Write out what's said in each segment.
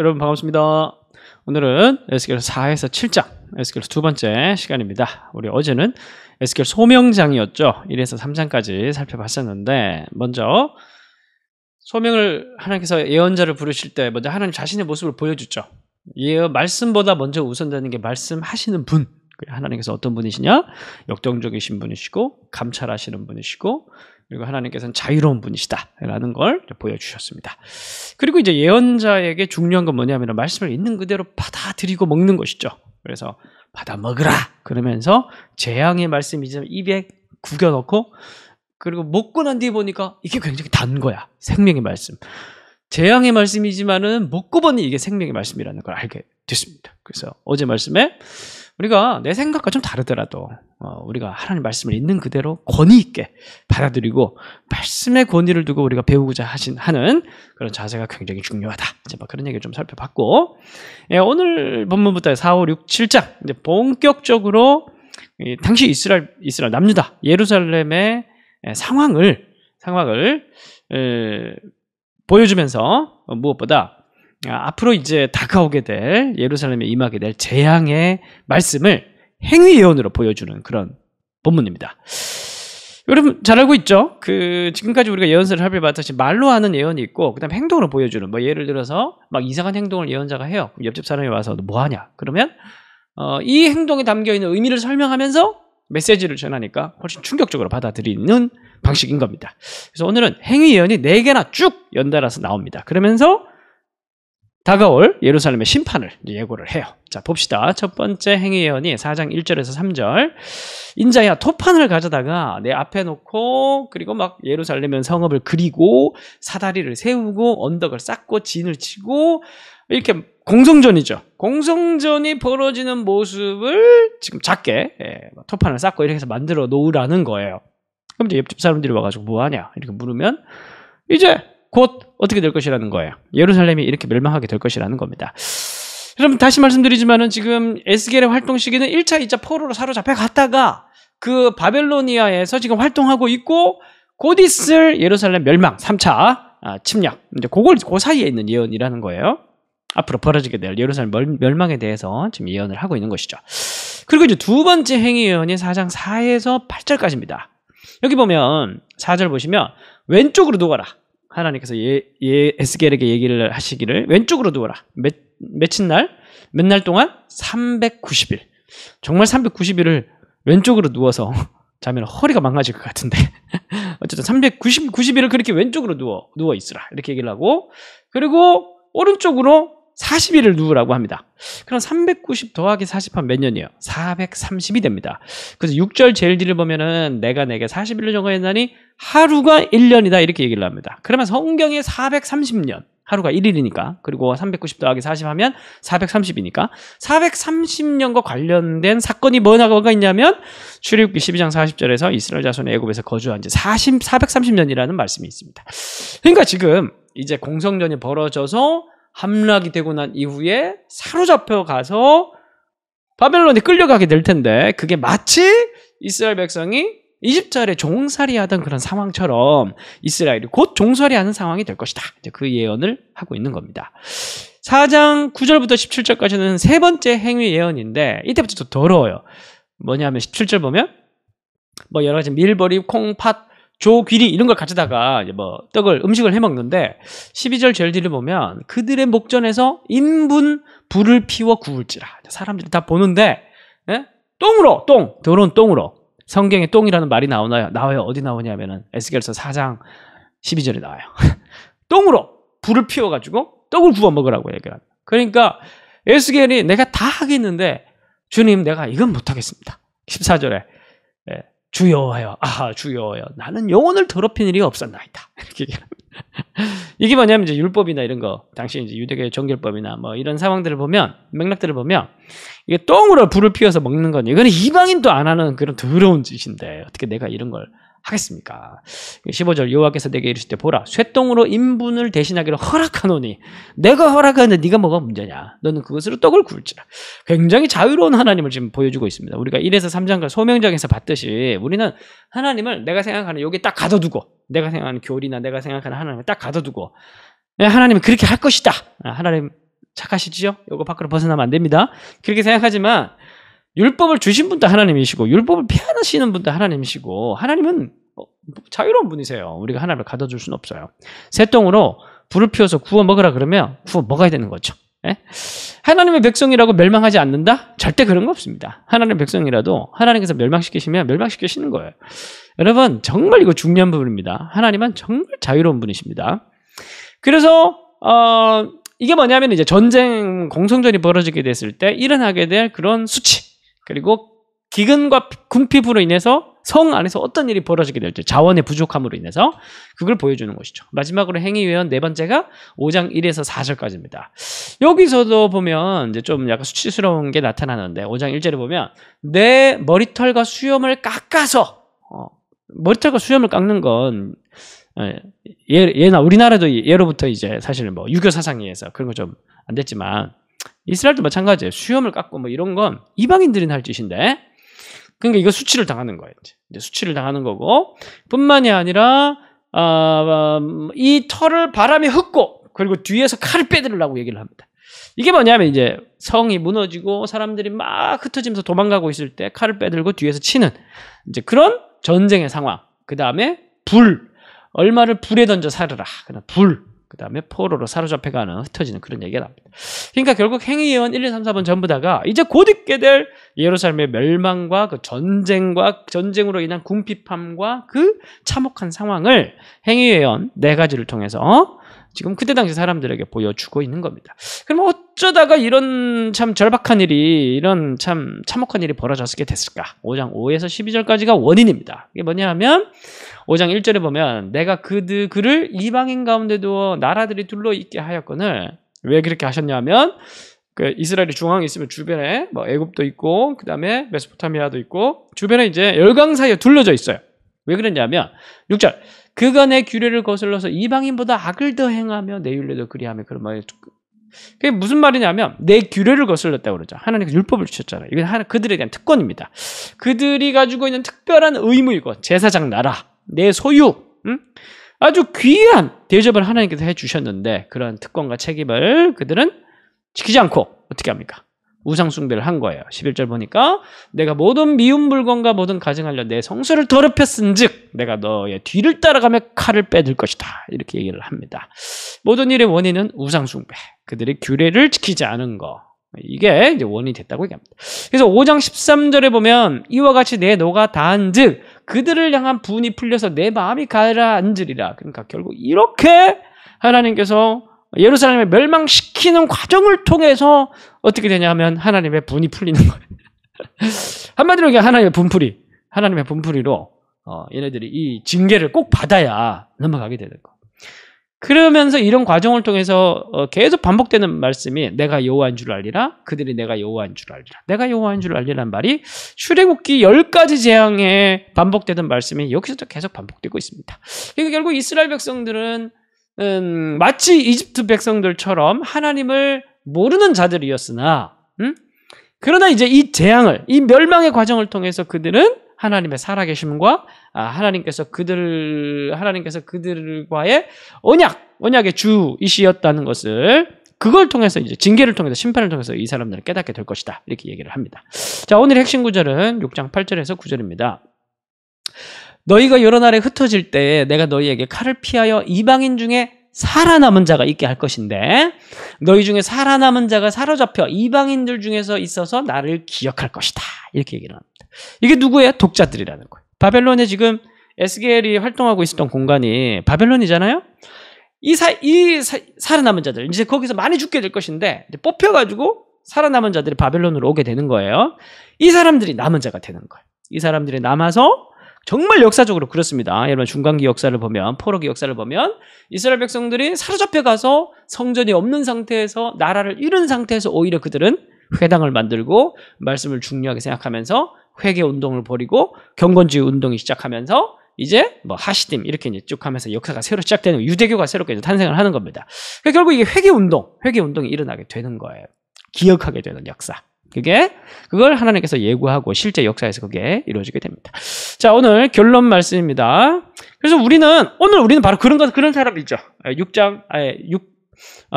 여러분 반갑습니다. 오늘은 SQL 4에서 7장 SQL 두 번째 시간입니다. 우리 어제는 SQL 소명장이었죠. 1에서 3장까지 살펴봤었는데 먼저 소명을 하나님께서 예언자를 부르실 때 먼저 하나님 자신의 모습을 보여주죠. 예, 말씀보다 먼저 우선되는 게 말씀하시는 분 하나님께서 어떤 분이시냐? 역동적이신 분이시고 감찰하시는 분이시고 그리고 하나님께서는 자유로운 분이시다라는 걸 보여주셨습니다. 그리고 이제 예언자에게 중요한 건 뭐냐면 말씀을 있는 그대로 받아들이고 먹는 것이죠. 그래서 받아 먹으라 그러면서 재앙의 말씀이지만 입에 구겨 넣고 그리고 먹고 난 뒤에 보니까 이게 굉장히 단 거야. 생명의 말씀. 재앙의 말씀이지만은 먹고 보니 이게 생명의 말씀이라는 걸 알게 됐습니다. 그래서 어제 말씀에 우리가 내 생각과 좀 다르더라도 어, 우리가 하나님 말씀을 있는 그대로 권위 있게 받아들이고 말씀의 권위를 두고 우리가 배우고자 하신 하는 그런 자세가 굉장히 중요하다. 이제 막 뭐 그런 얘기를 좀 살펴봤고 예, 오늘 본문부터 4, 5, 6, 7장 이제 본격적으로 이, 당시 이스라엘 이스라엘 남유다 예루살렘의 예, 상황을 상황을 에, 보여주면서 어, 무엇보다 아, 앞으로 이제 다가오게 될 예루살렘에 임하게 될 재앙의 말씀을 행위 예언으로 보여주는 그런 본문입니다. 여러분 잘 알고 있죠? 그 지금까지 우리가 예언서를 살펴봤듯이 말로 하는 예언이 있고 그다음 행동으로 보여주는 뭐 예를 들어서 막 이상한 행동을 예언자가 해요. 그럼 옆집 사람이 와서 뭐 하냐? 그러면 어, 이 행동에 담겨 있는 의미를 설명하면서 메시지를 전하니까 훨씬 충격적으로 받아들이는 방식인 겁니다. 그래서 오늘은 행위 예언이 4 개나 쭉 연달아서 나옵니다. 그러면서 다가올 예루살렘의 심판을 예고를 해요. 자, 봅시다. 첫 번째 행위 예언이 4장 1절에서 3절. 인자야 토판을 가져다가 내 앞에 놓고 그리고 막 예루살렘의 성읍을 그리고 사다리를 세우고 언덕을 쌓고 진을 치고 이렇게 공성전이죠. 공성전이 벌어지는 모습을 지금 작게 예, 뭐 토판을 쌓고 이렇게 해서 만들어 놓으라는 거예요. 그럼 이제 옆집 사람들이 와가지고 뭐하냐 이렇게 물으면 이제 곧 어떻게 될 것이라는 거예요. 예루살렘이 이렇게 멸망하게 될 것이라는 겁니다. 그럼 다시 말씀드리지만은 지금 에스겔의 활동 시기는 1차, 2차 포로로 사로잡혀 갔다가 그 바벨로니아에서 지금 활동하고 있고 곧 있을 예루살렘 멸망 3차 아, 침략 이제 그걸 그 사이에 있는 예언이라는 거예요. 앞으로 벌어지게 될 예루살렘 멸, 망에 대해서 지금 예언을 하고 있는 것이죠. 그리고 이제 두 번째 행위 예언이 4장 4에서 8절까지입니다. 여기 보면 4절 보시면 왼쪽으로 누워라. 하나님께서 예, 예, 에스겔에게 얘기를 하시기를 왼쪽으로 누워라. 몇, 며칠 날? 몇 날 동안? 390일. 정말 390일을 왼쪽으로 누워서 자면 허리가 망가질 것 같은데 어쨌든 390, 90일을 그렇게 왼쪽으로 누워, 누워 있으라 이렇게 얘기를 하고 그리고 오른쪽으로 40일을 누우라고 합니다. 그럼 390 더하기 40한 몇 년이에요? 430이 됩니다. 그래서 6절 제일 뒤를 보면은 내가 내게 40일로 정하였나니 하루가 1년이다 이렇게 얘기를 합니다. 그러면 성경에 430년 하루가 1일이니까 그리고 390 더하기 40 하면 430이니까 430년과 관련된 사건이 뭐가 있냐면 출애굽기 12장 40절에서 이스라엘 자손의 애굽에서 거주한 지 40, 430년이라는 말씀이 있습니다. 그러니까 지금 이제 공성전이 벌어져서 함락이 되고 난 이후에 사로잡혀 가서 바벨론에 끌려가게 될 텐데 그게 마치 이스라엘 백성이 이집트에 종살이하던 그런 상황처럼 이스라엘이 곧 종살이하는 상황이 될 것이다. 그 예언을 하고 있는 겁니다. 4장 9절부터 17절까지는 세 번째 행위 예언인데 이때부터 더 더러워요. 뭐냐면 17절 보면 뭐 여러 가지 밀버리, 콩팥, 조귀리 이런 걸 가져다가 뭐 떡을 음식을 해 먹는데 12절 절뒤를 보면 그들의 목전에서 인분 불을 피워 구울지라 사람들이 다 보는데 예? 똥으로 똥 더러운 똥으로 성경에 똥이라는 말이 나오나요? 나와요 어디 나오냐면은 에스겔서 4장 12절에 나와요 똥으로 불을 피워가지고 떡을 구워 먹으라고 얘기합니다 그러니까 에스겔이 내가 다 하겠는데 주님 내가 이건 못하겠습니다 14절에 예, 주여하여 아 주여하여 나는 영혼을 더럽힌 일이 없었나이다 이렇게 이게 뭐냐면 이제 율법이나 이런 거 당시 이제 유대교의 정결법이나 뭐 이런 상황들을 보면 맥락들을 보면 이게 똥으로 불을 피워서 먹는 건 이거는 이방인도 안 하는 그런 더러운 짓인데 어떻게 내가 이런 걸 하겠습니까? 15절 여호와께서 내게 이르실 때 보라 쇠똥으로 인분을 대신하기로 허락하노니 내가 허락하는데 네가 뭐가 문제냐 너는 그것으로 떡을 굴지라 굉장히 자유로운 하나님을 지금 보여주고 있습니다 우리가 1에서 3장과 소명장에서 봤듯이 우리는 하나님을 내가 생각하는 여기 딱 가둬두고 내가 생각하는 교리나 내가 생각하는 하나님을 딱 가둬두고 예, 하나님은 그렇게 할 것이다 아, 하나님 착하시지요? 이거 밖으로 벗어나면 안 됩니다 그렇게 생각하지만 율법을 주신 분도 하나님이시고 율법을 피하시는 분도 하나님이시고 하나님은 어, 자유로운 분이세요. 우리가 하나님을 가둬줄 수는 없어요. 새똥으로 불을 피워서 구워 먹으라 그러면 구워 먹어야 되는 거죠. 예? 하나님의 백성이라고 멸망하지 않는다? 절대 그런 거 없습니다. 하나님의 백성이라도 하나님께서 멸망시키시면 멸망시키시는 거예요. 여러분 정말 이거 중요한 부분입니다. 하나님은 정말 자유로운 분이십니다. 그래서 어, 이게 뭐냐면 이제 전쟁 공성전이 벌어지게 됐을 때 일어나게 될 그런 수치 그리고 기근과 궁핍으로 인해서 성 안에서 어떤 일이 벌어지게 될지 자원의 부족함으로 인해서 그걸 보여주는 것이죠. 마지막으로 행위위원 네 번째가 5장 1에서 4절까지입니다. 여기서도 보면 이제 좀 약간 수치스러운 게 나타나는데 5장 1절에 보면 내 머리털과 수염을 깎아서 어, 머리털과 수염을 깎는 건 예, 예 예나 우리나라도 예로부터 이제 사실은 뭐 유교 사상에 의해서 그런 거 좀 안 됐지만 이스라엘도 마찬가지예요. 수염을 깎고 뭐 이런 건 이방인들이 할 짓인데 그러니까 이거 수치를 당하는 거예요. 이제, 수치를 당하는 거고 뿐만이 아니라 어, 이 털을 바람에 흩고 그리고 뒤에서 칼을 빼들으려고 얘기를 합니다. 이게 뭐냐면 이제 성이 무너지고 사람들이 막 흩어지면서 도망가고 있을 때 칼을 빼들고 뒤에서 치는 이제 그런 전쟁의 상황. 그 다음에 불 얼마를 불에 던져 살으라. 그냥 불그 다음에 포로로 사로잡혀가는 흩어지는 그런 얘기가 나옵니다 그러니까 결국 행위예언 1, 2, 3, 4번 전부 다가 이제 곧 있게 될 예루살렘의 멸망과 그 전쟁과 전쟁으로 인한 궁핍함과 그 참혹한 상황을 행위예언 네 가지를 통해서 어? 지금 그때 당시 사람들에게 보여주고 있는 겁니다. 그럼 어쩌다가 이런 참 절박한 일이 이런 참 참혹한 일이 벌어졌게 됐을까? 5장 5에서 12절까지가 원인입니다. 이게 뭐냐 하면 5장 1절에 보면 내가 그들 그를 이방인 가운데 두어 나라들이 둘러 있게 하였거늘 왜 그렇게 하셨냐면 하그 이스라엘이 중앙에 있으면 주변에 뭐 애굽도 있고 그다음에 메소포타미아도 있고 주변에 이제 열강 사이에 둘러져 있어요. 왜 그랬냐면 6절 그가 내 규례를 거슬러서 이방인보다 악을 더 행하며 내윤례도 그리하며 그런 말이 그게 무슨 말이냐면 내 규례를 거슬렀다고 그러죠. 하나님께서 율법을 주셨잖아요. 이건 하나 그들에 대한 특권입니다. 그들이 가지고 있는 특별한 의무이고 제사장 나라, 내 소유, 음? 아주 귀한 대접을 하나님께서 해 주셨는데 그런 특권과 책임을 그들은 지키지 않고 어떻게 합니까? 우상숭배를 한 거예요. 11절 보니까 내가 모든 미운 물건과 모든 가증하려 내 성수를 더럽혔은즉 내가 너의 뒤를 따라가며 칼을 빼들 것이다. 이렇게 얘기를 합니다. 모든 일의 원인은 우상숭배. 그들이 규례를 지키지 않은 거. 이게 이제 원인이 됐다고 얘기합니다. 그래서 5장 13절에 보면 이와 같이 내 노가 다한즉 그들을 향한 분이 풀려서 내 마음이 가라앉으리라. 그러니까 결국 이렇게 하나님께서 예루살렘을 멸망시키는 과정을 통해서 어떻게 되냐면 하나님의 분이 풀리는 거예요. 한마디로 그냥 하나님의 분풀이, 하나님의 분풀이로 어, 얘네들이 이 징계를 꼭 받아야 넘어가게 되는 거. 그러면서 이런 과정을 통해서 어, 계속 반복되는 말씀이 내가 여호와인 줄 알리라 그들이 내가 여호와인 줄 알리라 내가 여호와인 줄알리라는 말이 출애굽기 10가지 재앙에 반복되는 말씀이 여기서도 계속 반복되고 있습니다. 그러니까 결국 이스라엘 백성들은 음, 마치 이집트 백성들처럼 하나님을 모르는 자들이었으나 음? 그러나 이제 이 재앙을 이 멸망의 과정을 통해서 그들은 하나님의 살아계심과 아, 하나님께서 그들 하나님께서 그들과의 언약 언약의 주이시였다는 것을 그걸 통해서 이제 징계를 통해서 심판을 통해서 이 사람들을 깨닫게 될 것이다 이렇게 얘기를 합니다. 자 오늘의 핵심 구절은 6장 8절에서 9절입니다. 너희가 여러 날에 흩어질 때에 내가 너희에게 칼을 피하여 이방인 중에 살아남은 자가 있게 할 것인데 너희 중에 살아남은 자가 사로잡혀 이방인들 중에서 있어서 나를 기억할 것이다. 이렇게 얘기를 합니다. 이게 누구예요? 독자들이라는 거예요. 바벨론에 지금 에스겔이 활동하고 있었던 공간이 바벨론이잖아요. 이, 사, 이 사, 살아남은 자들 이제 거기서 많이 죽게 될 것인데 뽑혀가지고 살아남은 자들이 바벨론으로 오게 되는 거예요. 이 사람들이 남은 자가 되는 거예요. 이 사람들이 남아서 정말 역사적으로 그렇습니다. 여러분 중간기 역사를 보면 포로기 역사를 보면 이스라엘 백성들이 사로잡혀 가서 성전이 없는 상태에서 나라를 잃은 상태에서 오히려 그들은 회당을 만들고 말씀을 중요하게 생각하면서 회개 운동을 벌이고 경건주의 운동이 시작하면서 이제 뭐 하시딤 이렇게 이제 쭉 하면서 역사가 새로 시작되는 유대교가 새롭게 이제 탄생을 하는 겁니다. 그러니까 결국 이게 회개 운동, 회개 운동이 일어나게 되는 거예요. 기억하게 되는 역사. 그게 그걸 하나님께서 예고하고 실제 역사에서 그게 이루어지게 됩니다. 자, 오늘 결론 말씀입니다. 그래서 우리는, 오늘 우리는 바로 그런 것, 그런 사람이죠. 6장, 예, 아, 6,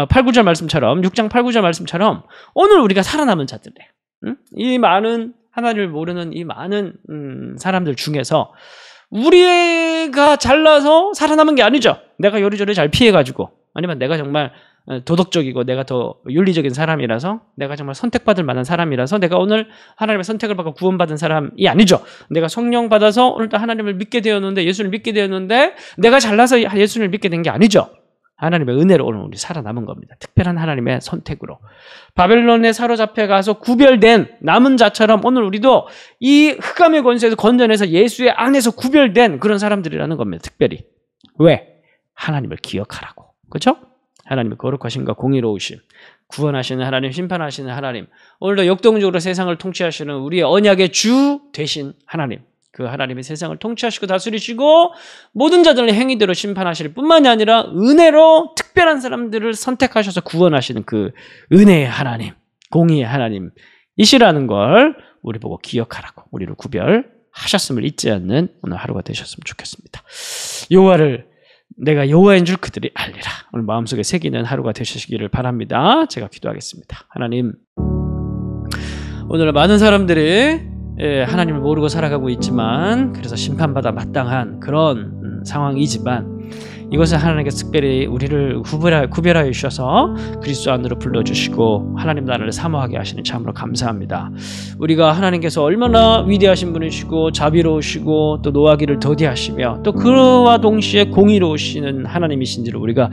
8, 9절 말씀처럼, 6장 8, 9절 말씀처럼, 오늘 우리가 살아남은 자들이에요. 음? 이 많은, 하나님을 모르는 이 많은, 음, 사람들 중에서, 우리가 잘나서 살아남은 게 아니죠. 내가 요리조리 잘 피해가지고, 아니면 내가 정말 어, 도덕적이고 내가 더 윤리적인 사람이라서 내가 정말 선택받을 만한 사람이라서 내가 오늘 하나님의 선택을 받고 구원받은 사람이 아니죠. 내가 성령 받아서 오늘도 하나님을 믿게 되었는데 예수를 믿게 되었는데 내가 잘나서 예수를 믿게 된 게 아니죠. 하나님의 은혜로 오늘 우리 살아남은 겁니다. 특별한 하나님의 선택으로. 바벨론에 사로잡혀 가서 구별된 남은 자처럼 오늘 우리도 이 흑암의 권세에서 건전해서 예수의 안에서 구별된 그런 사람들이라는 겁니다. 특별히. 왜? 하나님을 기억하라고. 그렇죠? 하나님의 거룩하심과 공의로우심, 구원하시는 하나님, 심판하시는 하나님, 오늘도 역동적으로 세상을 통치하시는 우리의 언약의 주 되신 하나님, 그 하나님의 세상을 통치하시고 다스리시고 모든 자들의 행위대로 심판하실 뿐만이 아니라 은혜로 특별한 사람들을 선택하셔서 구원하시는 그 은혜의 하나님, 공의의 하나님이시라는 걸 우리 보고 기억하라고 우리를 구별하셨음을 잊지 않는 오늘 하루가 되셨으면 좋겠습니다. 요화를 내가 여호와인 줄 그들이 알리라. 오늘 마음속에 새기는 하루가 되시기를 바랍니다. 제가 기도하겠습니다. 하나님 오늘 많은 사람들이 예, 하나님을 모르고 살아가고 있지만 그래서 심판받아 마땅한 그런 음, 상황이지만 이것을 하나님께 특별히 우리를 구별하여, 구별하여 주셔서 그리스도 안으로 불러주시고 하나님 나라를 사모하게 하시는 참으로 감사합니다. 우리가 하나님께서 얼마나 위대하신 분이시고 자비로우시고 또 노하기를 더디하시며 또 그와 동시에 공의로우시는 하나님이신지를 우리가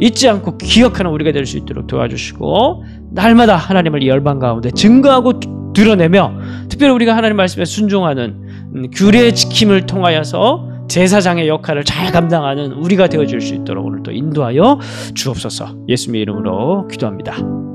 잊지 않고 기억하는 우리가 될 수 있도록 도와주시고 날마다 하나님을 열방 가운데 증거하고 드러내며 특별히 우리가 하나님 말씀에 순종하는 음, 규례 지킴을 통하여서 제사장의 역할을 잘 감당하는 우리가 되어줄 수 있도록 오늘도 인도하여 주옵소서 예수님의 이름으로 기도합니다.